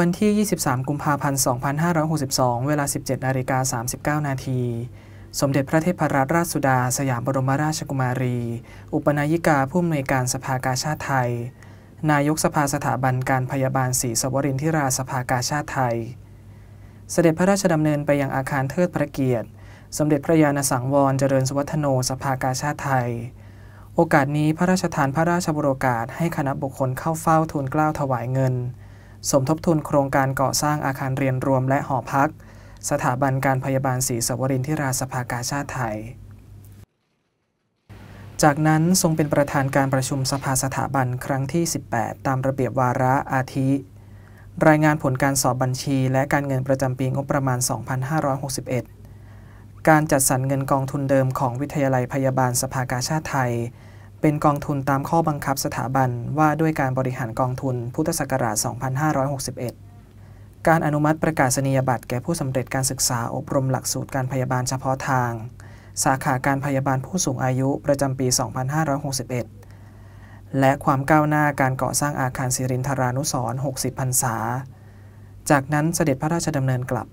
วันที่ 23 กุมภาพันธ์2562 เวลา 17นาฬิกา39 นาที สมเด็จพระเทพรัตนราชสุดา สยามบรมราชกุมารี อุปนายิกาผู้อำนวยการสภากาชาติไทย นายกสภาสถาบันการพยาบาลศรีสวรินทิราสภากาชาติไทย เสด็จพระราชดำเนินไปยังอาคารเทิดพระเกียรติ สมเด็จพระยาณสังวรเจริญสวัฒโนสภากาชาติไทย โอกาสนี้พระราชทานพระราชบุโรกาสให้คณะบุคคลเข้าเฝ้าทูลเกล้าถวายเงินสมทบทุนโครงการก่อสร้างอาคารเรียนรวมและหอพัก สถาบันการพยาบาลศรีสวรินทิราสภากาชาติไทย จากนั้นทรงเป็นประธานการประชุมสภาสถาบันครั้งที่ 18 ตามระเบียบวาระอาทิรายงานผลการสอบบัญชีและการเงินประจำปีงบประมาณ2561การจัดสรรเงินกองทุนเดิมของวิทยาลัยพยาบาลสภากาชาติไทยเป็นกองทุนตามข้อบังคับสถาบันว่าด้วยการบริหารกองทุนพุทธศักราช 2561 การอนุมัติประกาศนียบัตรแก่ผู้สำเร็จการศึกษาอบรมหลักสูตรการพยาบาลเฉพาะทาง สาขาการพยาบาลผู้สูงอายุประจำปี 2561 และความก้าวหน้าการก่อสร้างอาคารศิรินทรานุสร60พรรษา จากนั้นเสด็จพระราชดำเนินกลับ